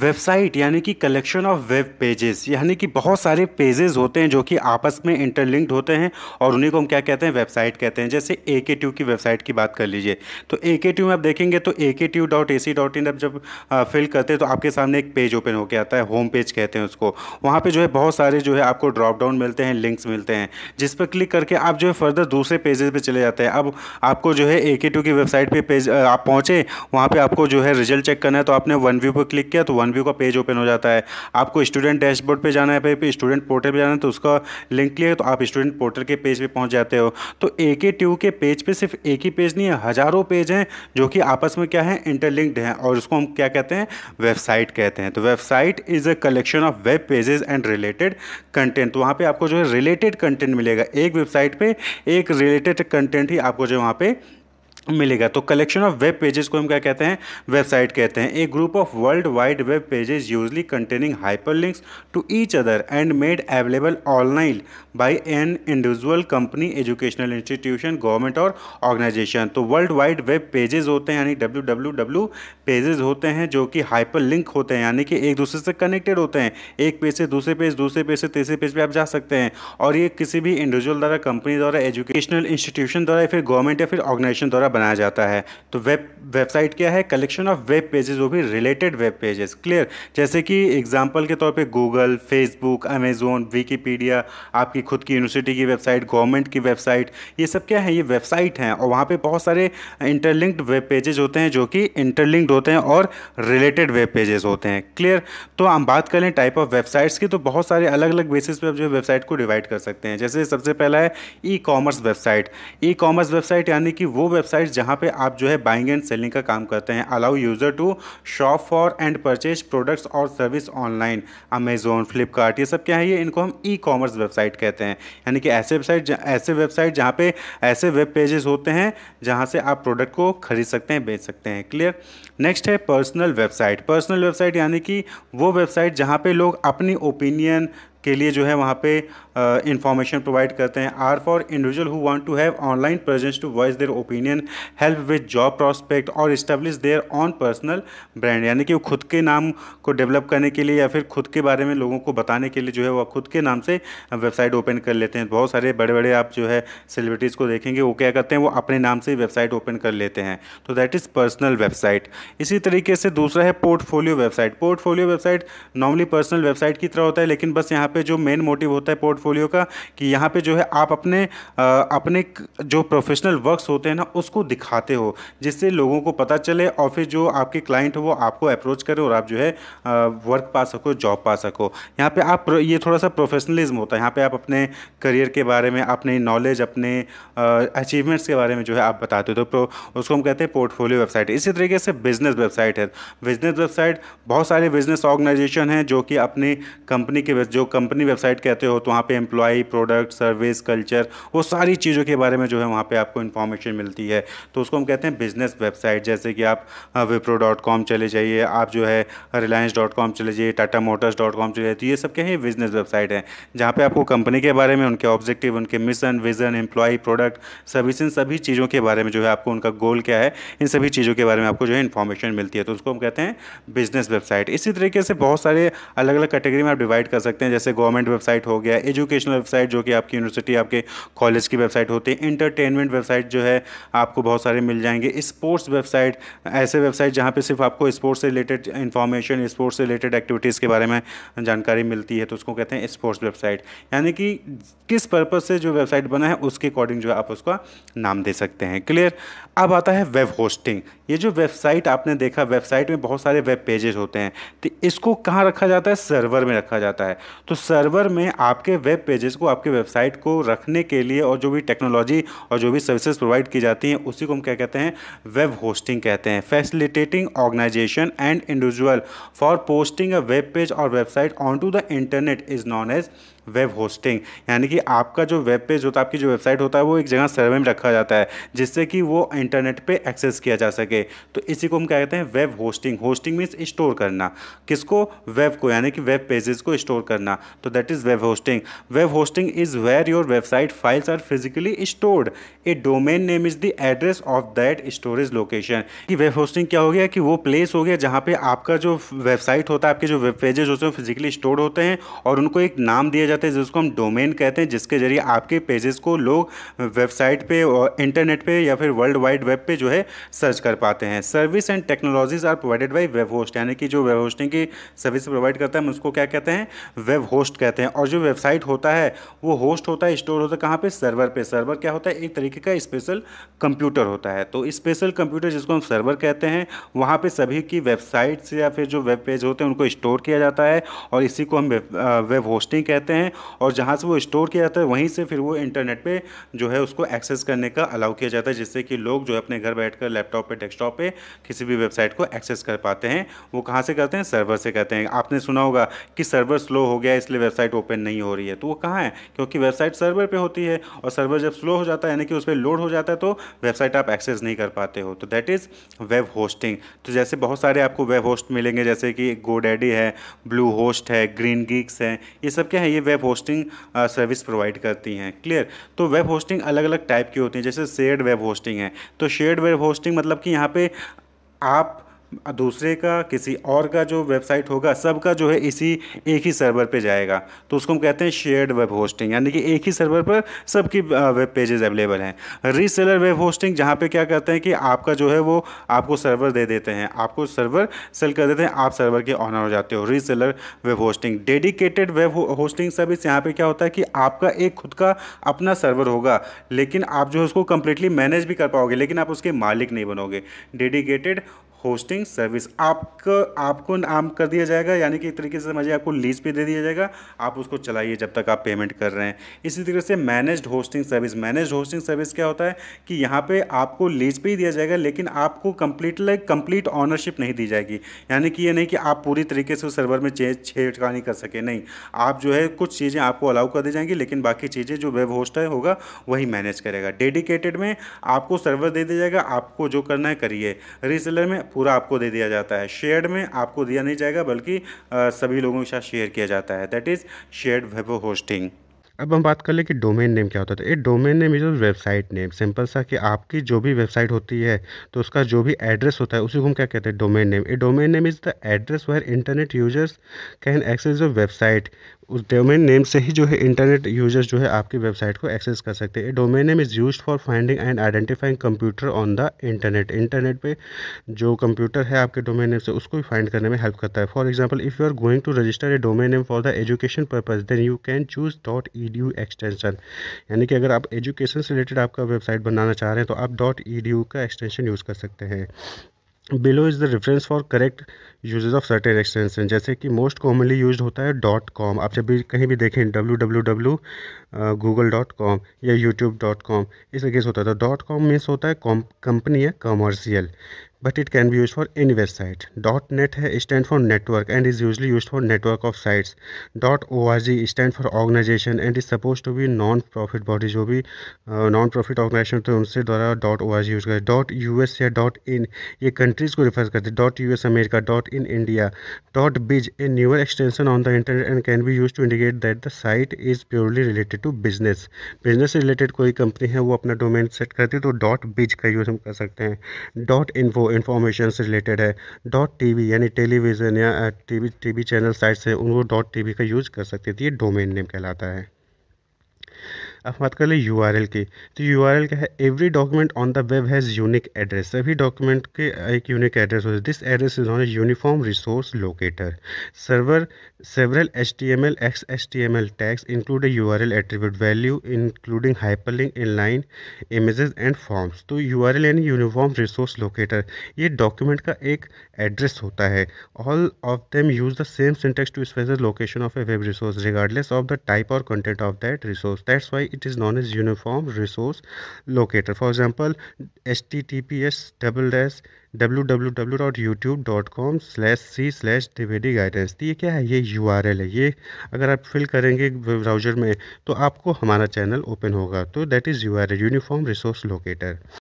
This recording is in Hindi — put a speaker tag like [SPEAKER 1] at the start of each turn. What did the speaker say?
[SPEAKER 1] वेबसाइट यानी कि कलेक्शन ऑफ वेब पेजेस यानी कि बहुत सारे पेजेस होते हैं जो कि आपस में इंटरलिंक्ड होते हैं और उन्हीं को हम क्या कहते हैं वेबसाइट कहते हैं जैसे ए के ट्यू की वेबसाइट की बात कर लीजिए तो ए के ट्यू में आप देखेंगे तो ए के ट्यू dot A C dot in आप जब फिल करते हैं तो आपके सामने एक पेज ओपन होकर आता है होम पेज कहते हैं उसको वहाँ पर जो है बहुत सारे जो है आपको ड्रॉप डाउन मिलते हैं लिंक्स मिलते हैं जिस पर क्लिक करके आप जो है फर्दर दूसरे पेजेस पर चले जाते हैं अब आपको जो है ए के ट्यू की वेबसाइट पर पेज आप पहुँचे वहाँ पर आपको जो है रिजल्ट चेक करना है तो आपने वन व्यू पर क्लिक किया तो तो वन व्यू का पेज ओपन हो जाता है आपको स्टूडेंट डैशबोर्ड पर जाना है फिर स्टूडेंट पोर्टल पर जाना है तो उसका लिंक लिया तो आप स्टूडेंट पोर्टल के पेज पर पहुँच जाते हो तो ए के ट्यू के पेज पर सिर्फ एक ही पेज नहीं है हज़ारों पेज हैं जो कि आपस में क्या है इंटरलिंक्ड हैं और उसको हम क्या कहते हैं वेबसाइट कहते हैं तो website is a collection of web pages and related content तो वहाँ पे आपको जो है रिलेटेड कंटेंट मिलेगा एक वेबसाइट पे एक रिलेटेड कंटेंट ही आपको जो है वहाँ पे मिलेगा तो कलेक्शन ऑफ वेब पेजेस को हम क्या कहते हैं वेबसाइट कहते हैं a group of world wide web pages usually containing hyperlinks to each other and made available online by an individual company educational institution government और ऑर्गेनाइजेशन तो वर्ल्ड वाइड वेब पेजेस होते हैं यानी डब्ल्यू डब्ल्यू डब्ल्यू पेजेस होते हैं जो कि हाइपर लिंक होते हैं यानी कि एक दूसरे से कनेक्टेड होते हैं एक पेज से दूसरे पेज दूसरे पेज से तीसरे पेज पर आप जा सकते हैं और ये किसी भी इंडिविजुअल द्वारा कंपनी द्वारा एजुकेशनल इंस्टीट्यूशन द्वारा या फिर गवर्नमेंट या फिर ऑर्गेनाइजेशन द्वारा बनाया जाता है तो वेब वेबसाइट क्या है कलेक्शन ऑफ वेब पेजेस वो भी रिलेटेड वेब पेजेस क्लियर जैसे कि एग्जांपल के तौर पे गूगल फेसबुक अमेजोन विकीपीडिया आपकी खुद की यूनिवर्सिटी की वेबसाइट गवर्नमेंट की वेबसाइट ये सब क्या है ये वेबसाइट हैं और वहाँ पर बहुत सारे इंटरलिंक्ड वेब पेजेज होते हैं जो कि इंटरलिंक्ड होते हैं और रिलेटेड वेब पेजेस होते हैं क्लियर तो हम बात करें टाइप ऑफ वेबसाइट्स की तो बहुत सारे अलग अलग बेसिस पर जो वेबसाइट को डिवाइड कर सकते हैं जैसे सबसे पहला है e commerce website e commerce website यानी कि वो वेबसाइट वेबसाइट जहाँ पे आप जो है बाइंग एंड सेलिंग का काम करते हैं allow user to shop for and purchase products और सर्विस ऑनलाइन अमेजोन फ्लिपकार्ट ये सब क्या है ये इनको हम ई कॉमर्स वेबसाइट कहते हैं यानी कि ऐसे वेबसाइट ऐसे वेबसाइट जहाँ पे ऐसे वेब पेजेस होते हैं जहाँ से आप प्रोडक्ट को खरीद सकते हैं बेच सकते हैं क्लियर नेक्स्ट है पर्सनल वेबसाइट पर्सनल वेबसाइट यानी कि वो वेबसाइट जहाँ पे लोग अपनी ओपिनियन के लिए जो है वहाँ पे इंफॉर्मेशन uh, प्रोवाइड करते हैं are for individual who want to have online presence to voice their opinion help with job prospect और establish their own personal brand यानी कि वो खुद के नाम को डेवलप करने के लिए या फिर खुद के बारे में लोगों को बताने के लिए जो है वह खुद के नाम से वेबसाइट ओपन कर लेते हैं बहुत सारे बड़े बड़े आप जो है सेलिब्रिटीज़ को देखेंगे वो क्या करते हैं वो अपने नाम से वेबसाइट ओपन कर लेते हैं तो दैट इज़ पर्सनल वेबसाइट इसी तरीके से दूसरा है portfolio website portfolio website normally personal website की तरह होता है लेकिन बस यहाँ पे जो मेन मोटिव होता है पोर्टफोलियो पोर्टफोलियो का कि यहाँ पे जो है आप अपने अपने जो प्रोफेशनल वर्क्स होते हैं ना उसको दिखाते हो जिससे लोगों को पता चले और फिर जो आपके क्लाइंट हो वो आपको अप्रोच करे और आप जो है वर्क पा सको जॉब पा सको यहाँ पे आप ये थोड़ा सा प्रोफेशनलिज्म होता है यहाँ पर आप अपने करियर के बारे में अपने नॉलेज अपने अचीवमेंट्स के बारे में जो है आप बताते हो तो उसको हम कहते हैं पोर्टफोलियो वेबसाइट इसी तरीके से बिज़नेस वेबसाइट है बिज़नेस वेबसाइट बहुत सारे बिज़नेस ऑर्गेनाइजेशन हैं जो कि अपनी कंपनी के जो कंपनी वेबसाइट कहते हो तो वहाँ पे एम्प्लॉई प्रोडक्ट सर्विस कल्चर वो सारी चीज़ों के बारे में जो है वहाँ पे आपको इन्फॉर्मेशन मिलती है तो उसको हम कहते हैं बिज़नेस वेबसाइट जैसे कि आप विप्रो डॉट कॉम चले जाइए आप जो है रिलायंस डॉट कॉम चले जाइए टाटा मोटर्स डॉट कॉम चले जाइए तो ये सब क्या है बिज़नेस वेबसाइट है जहाँ पर आपको कंपनी के बारे में उनके ऑब्जेक्टिव उनके mission vision employee product service इन सभी चीज़ों के बारे में जो है आपको उनका गोल क्या है इन सभी चीज़ों के बारे में आपको जो है इन्फॉर्मेशन मिलती है तो उसको हम कहते हैं बिज़नेस वेबसाइट इसी तरीके से बहुत सारे अलग अलग कैटेगरी में आप डिवाइड कर सकते हैं जैसे गवर्नमेंट वेबसाइट हो गया एजुकेशन एजुकेशनल वेबसाइट जो कि आपकी यूनिवर्सिटी आपके कॉलेज की वेबसाइट होती है इंटरटेनमेंट वेबसाइट जो है आपको बहुत सारे मिल जाएंगे स्पोर्ट्स वेबसाइट ऐसे वेबसाइट जहाँ पर सिर्फ आपको स्पोर्ट्स से रिलेटेड इन्फॉर्मेशन स्पोर्ट्स से रिलेटेड एक्टिविटीज़ के बारे में जानकारी मिलती है तो उसको कहते हैं स्पोर्ट्स वेबसाइट यानी कि किस पर्पज़ से जो वेबसाइट बना है उसके अकॉर्डिंग जो है आप उसका नाम दे सकते हैं क्लियर अब आता है वेब होस्टिंग ये जो वेबसाइट आपने देखा वेबसाइट में बहुत सारे वेब पेजेस होते हैं तो इसको कहाँ रखा जाता है सर्वर में रखा जाता है तो सर्वर में आपके वेब वेब पेजेस को आपके वेबसाइट को रखने के लिए और जो भी टेक्नोलॉजी और जो भी सर्विसेज प्रोवाइड की जाती हैं उसी को हम क्या कहते हैं वेब होस्टिंग कहते हैं facilitating organization and individual for posting a web page और website on to the internet is known as web hosting यानी कि आपका जो वेब पेज होता है आपकी जो वेबसाइट होता है वो एक जगह सर्वे में रखा जाता है जिससे कि वो इंटरनेट पे एक्सेस किया जा सके तो इसी को हम क्या कहते हैं web hosting hosting means store करना किसको वेब को यानी कि वेब पेजेस को स्टोर करना तो that is web hosting web hosting is where your website files are physically stored a domain name is the address of that storage location कि वेब होस्टिंग क्या हो गया कि वो प्लेस हो गया जहाँ पे आपका जो वेबसाइट होता है आपके जो वेब पेजेज होते हैं फिजिकली स्टोर होते हैं और उनको एक नाम दिया जाता है कहते हैं जिसको हम डोमेन कहते हैं जिसके जरिए आपके पेजेस को लोग वेबसाइट पे और इंटरनेट पे या फिर वर्ल्ड वाइड वेब पे जो है सर्च कर पाते हैं service and technologies are provided by web host यानी कि जो वेब होस्टिंग की सर्विस प्रोवाइड करता है हम उसको क्या कहते हैं वेब होस्ट कहते हैं और जो वेबसाइट होता है वो होस्ट होता है स्टोर होता है कहाँ पर सर्वर पर सर्वर क्या होता है एक तरीके का स्पेशल कंप्यूटर होता है तो स्पेशल कंप्यूटर जिसको हम सर्वर कहते हैं वहाँ पर सभी की वेबसाइट्स या फिर जो वेब पेज होते हैं उनको स्टोर किया जाता है और इसी को हम वेब होस्टिंग कहते हैं हैं और जहाँ से वो स्टोर किया जाता है वहीं से फिर वो इंटरनेट पर जो है उसको एक्सेस करने का अलाउ किया जाता है जिससे कि लोग जो है अपने घर बैठ लैपटॉप पर डेस्कटॉप पर किसी भी वेबसाइट को एक्सेस कर पाते हैं वो कहाँ से करते हैं सर्वर से करते हैं आपने सुना होगा कि सर्वर स्लो हो गया इसलिए वेबसाइट ओपन नहीं हो रही है तो वो कहाँ है क्योंकि वेबसाइट सर्वर पर होती है और सर्वर जब स्लो हो जाता है यानी कि उस पर लोड हो जाता है तो वेबसाइट आप एक्सेस नहीं कर पाते हो तो दैट इज़ वेब होस्टिंग तो जैसे बहुत सारे आपको वेब होस्ट मिलेंगे जैसे कि गोडेडी है ब्लू होस्ट है ग्रीन गीक्स है ये सब क्या है ये वेब होस्टिंग सर्विस प्रोवाइड करती हैं क्लियर तो वेब होस्टिंग अलग अलग टाइप की होती हैं जैसे शेयर्ड वेब होस्टिंग है तो शेयर्ड वेब होस्टिंग मतलब कि यहाँ पे आप दूसरे का किसी और का जो वेबसाइट होगा सबका जो है इसी एक ही सर्वर पे जाएगा तो उसको हम कहते हैं शेयर्ड वेब होस्टिंग यानी कि एक ही सर्वर पर सबकी वेब पेजेस अवेलेबल हैं रीसेलर वेब होस्टिंग जहाँ पे क्या करते हैं कि आपका जो है वो आपको सर्वर दे देते हैं आपको सर्वर सेल कर देते हैं आप सर्वर के ऑनर हो जाते हो reseller web hosting dedicated web hosting service यहाँ पर क्या होता है कि आपका एक खुद का अपना सर्वर होगा लेकिन आप जो है उसको कम्प्लीटली मैनेज भी कर पाओगे लेकिन आप उसके मालिक नहीं बनोगे डेडिकेटेड होस्टिंग सर्विस आपका आपको नाम कर दिया जाएगा यानी कि एक तरीके से समझिए आपको लीज पे दे दिया जाएगा आप उसको चलाइए जब तक आप पेमेंट कर रहे हैं इसी तरीके से managed hosting service managed hosting service क्या होता है कि यहाँ पे आपको लीज पे ही दिया जाएगा लेकिन आपको कम्प्लीट लाइक कम्प्लीट ऑनरशिप नहीं दी जाएगी यानी कि ये नहीं कि आप पूरी तरीके से उस सर्वर में चेंज नहीं कर सके नहीं आप जो है कुछ चीज़ें आपको अलाउ कर दी जाएंगी लेकिन बाकी चीज़ें जो वेब होस्ट है होगा वही मैनेज करेगा डेडिकेटेड में आपको सर्वर दे दिया जाएगा आपको जो करना है करिए रीसेलर में पूरा आपको दे दिया जाता है शेयर्ड में आपको दिया नहीं जाएगा बल्कि सभी लोगों के साथ शेयर किया जाता है that is shared web hosting अब हम बात कर ले कि डोमेन नेम क्या होता है तो ये domain name is website name simple सा कि आपकी जो भी वेबसाइट होती है तो उसका जो भी एड्रेस होता है उसी को हम क्या कहते हैं domain name a domain name is the address where internet users can access the website उस डोमेन नेम से ही जो है इंटरनेट यूजर्स जो है आपकी वेबसाइट को एक्सेस कर सकते हैं domain name is use for finding and identifying computer on the internet internet पे जो कंप्यूटर है आपके डोमेन नेम से उसको भी फाइंड करने में हेल्प करता है for example if you are going to register a domain name for the education purpose then you can choose dot E D U extension यानी कि अगर आप एजुकेशन से रिलेटेड आपका वेबसाइट बनाना चाह रहे हैं तो आप डॉट ई डी यू का एक्सटेंशन यूज़ कर सकते हैं below is the reference for correct usage of certain extension जैसे कि मोस्ट कॉमनली यूज होता है डॉट कॉम आप जब भी कहीं भी देखें W W W Google dot com या यूट्यूब डॉट कॉम इस तरीके से होता था डॉट कॉम मीन्स होता है कंपनी या commercial but it can be use for any website dot net है stand for network and is usually use for network of sites dot O R G stand for organization and is suppose to be non profit body जो भी नॉन प्रॉफिट ऑर्गेनाइजेशन थे उनसे द्वारा dot O R G use करें डॉट यू एस या डॉट इन ये कंट्रीज़ को रिफर करते dot U S America dot in India. Dot biz, a newer extension on the internet and can be used to indicate that the site is purely related to business. Business related कोई कंपनी है वो अपना डोमेन सेट करती है तो डॉट बिज का यूज़ हम कर सकते हैं डॉट इन्फो इन्फॉर्मेशन से रिलेटेड है डॉट टी यानी टेलीविज़न या T V T V channel sites हैं उनको डॉट टी का यूज़ कर सकते थे ये डोमेन नेम कहलाता है अब बात कर ले यू की तो यू क्या है every document on the web has unique address सभी डॉक्यूमेंट के एक यूनिक एड्रेस होते हैं this address is on uniform resource locator server several H T M L X H T M L tags include R L attribute value including link inline images and forms तो U R L and uniform resource locator ये डॉक्यूमेंट का एक एड्रेस होता है all of them use the same syntax to special location of a web resource regardless of the type और content of that resource that's why it is known as uniform resource locator for example https double dash www.youtube.com slash C slash Dwivedi guidance तो ये क्या है ये यू है ये अगर आप फिल करेंगे ब्राउजर में तो आपको हमारा चैनल ओपन होगा तो that is U R uniform resource locator